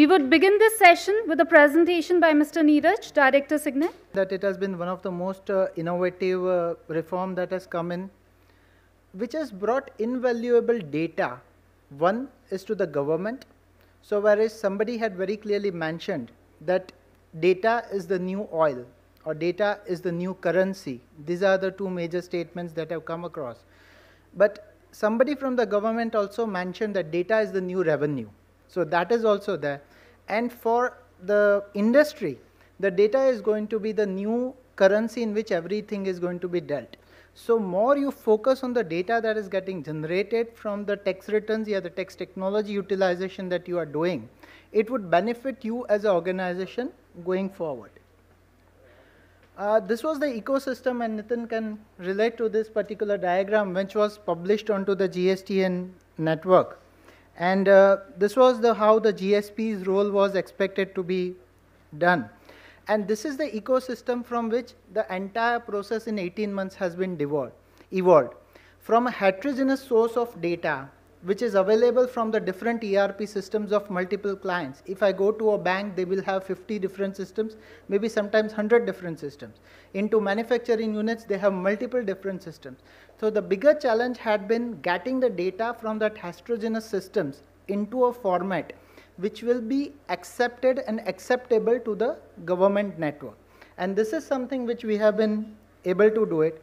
We would begin this session with a presentation by Mr. Neeraj, Director Signet. That it has been one of the most uh, innovative uh, reform that has come in, which has brought invaluable data. One is to the government. So whereas somebody had very clearly mentioned that data is the new oil or data is the new currency. These are the two major statements that have come across. But somebody from the government also mentioned that data is the new revenue. So that is also there. And for the industry, the data is going to be the new currency in which everything is going to be dealt. So more you focus on the data that is getting generated from the tax returns or yeah, the tax technology utilization that you are doing, it would benefit you as an organization going forward. Uh, this was the ecosystem and Nitin can relate to this particular diagram which was published onto the GSTN network. And uh, this was the, how the GSP's role was expected to be done. And this is the ecosystem from which the entire process in 18 months has been devolved, evolved. From a heterogeneous source of data which is available from the different ERP systems of multiple clients. If I go to a bank, they will have 50 different systems, maybe sometimes 100 different systems. Into manufacturing units, they have multiple different systems. So the bigger challenge had been getting the data from that heterogeneous systems into a format which will be accepted and acceptable to the government network. And this is something which we have been able to do it.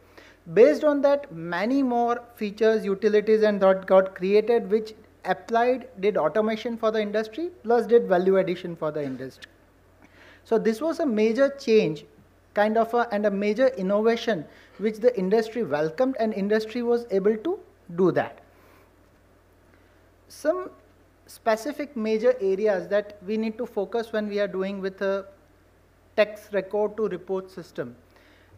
Based on that, many more features, utilities and that got created which applied, did automation for the industry, plus did value addition for the industry. So this was a major change kind of a, and a major innovation which the industry welcomed and industry was able to do that. Some specific major areas that we need to focus when we are doing with a tax record to report system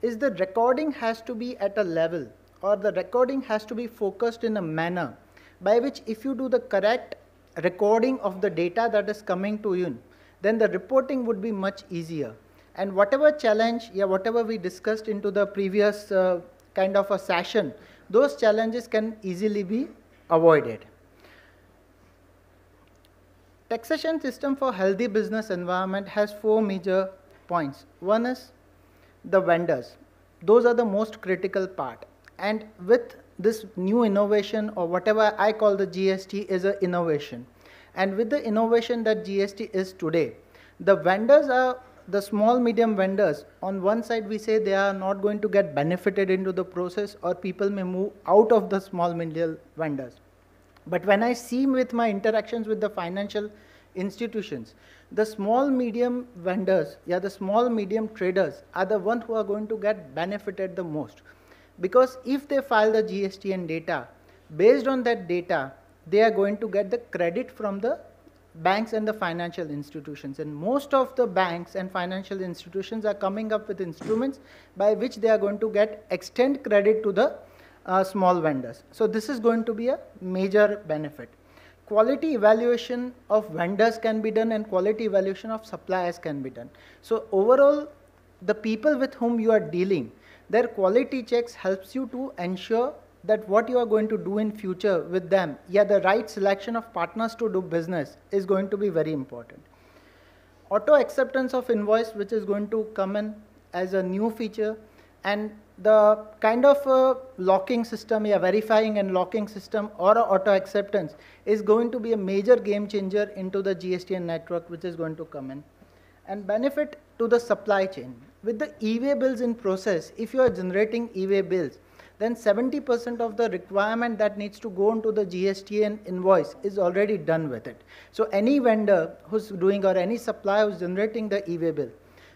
is the recording has to be at a level or the recording has to be focused in a manner by which if you do the correct recording of the data that is coming to you then the reporting would be much easier and whatever challenge yeah whatever we discussed into the previous uh, kind of a session those challenges can easily be avoided taxation system for healthy business environment has four major points one is the vendors. Those are the most critical part. And with this new innovation or whatever I call the GST is an innovation. And with the innovation that GST is today, the vendors are the small medium vendors on one side we say they are not going to get benefited into the process or people may move out of the small medium vendors but when i see with my interactions with the financial institutions. The small medium vendors, yeah, the small medium traders are the ones who are going to get benefited the most. Because if they file the GSTN data, based on that data, they are going to get the credit from the banks and the financial institutions. And most of the banks and financial institutions are coming up with instruments by which they are going to get extend credit to the uh, small vendors. So this is going to be a major benefit quality evaluation of vendors can be done and quality evaluation of suppliers can be done. So overall, the people with whom you are dealing, their quality checks helps you to ensure that what you are going to do in future with them, yeah, the right selection of partners to do business is going to be very important. Auto acceptance of invoice, which is going to come in as a new feature and the kind of uh, locking system, yeah, verifying and locking system or auto acceptance is going to be a major game changer into the GSTN network which is going to come in. And benefit to the supply chain. With the e-way bills in process, if you are generating e-way bills, then 70% of the requirement that needs to go into the GSTN invoice is already done with it. So any vendor who's doing or any supplier who's generating the e-way bill,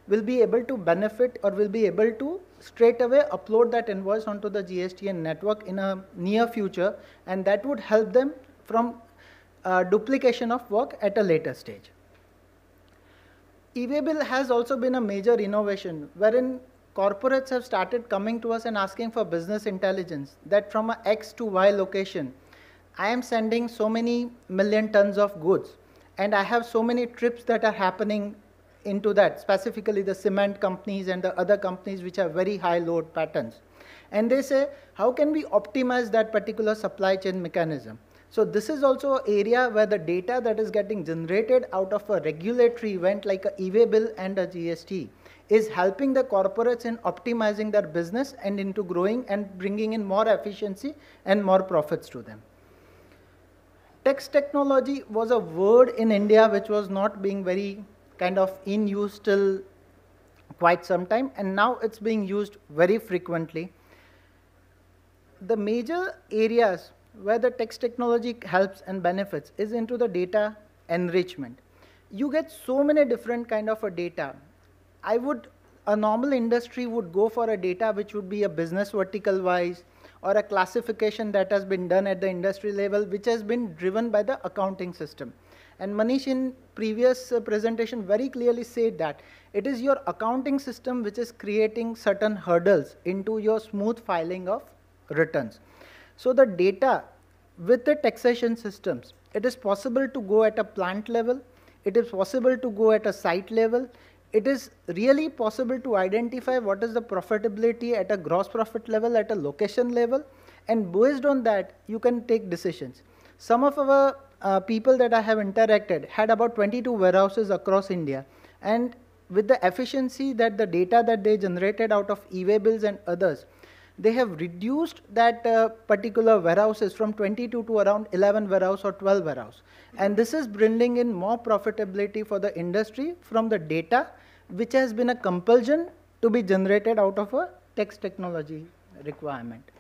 will be able to benefit or will be able to straight away upload that invoice onto the GSTN network in a near future and that would help them from uh, duplication of work at a later stage. bill has also been a major innovation wherein corporates have started coming to us and asking for business intelligence that from a X to Y location, I am sending so many million tons of goods and I have so many trips that are happening into that, specifically the cement companies and the other companies which have very high load patterns. And they say, how can we optimize that particular supply chain mechanism? So this is also area where the data that is getting generated out of a regulatory event like a EVA bill and a GST is helping the corporates in optimizing their business and into growing and bringing in more efficiency and more profits to them. Text technology was a word in India which was not being very kind of in use till quite some time and now it's being used very frequently. The major areas where the text technology helps and benefits is into the data enrichment. You get so many different kind of a data. I would, a normal industry would go for a data which would be a business vertical wise or a classification that has been done at the industry level which has been driven by the accounting system. And Manish in previous uh, presentation very clearly said that it is your accounting system which is creating certain hurdles into your smooth filing of returns. So the data with the taxation systems, it is possible to go at a plant level, it is possible to go at a site level, it is really possible to identify what is the profitability at a gross profit level, at a location level, and based on that, you can take decisions. Some of our uh, people that I have interacted had about 22 warehouses across India. And with the efficiency that the data that they generated out of e-way bills and others, they have reduced that uh, particular warehouses from 22 to around 11 warehouse or 12 warehouse. And this is bringing in more profitability for the industry from the data, which has been a compulsion to be generated out of a text technology requirement.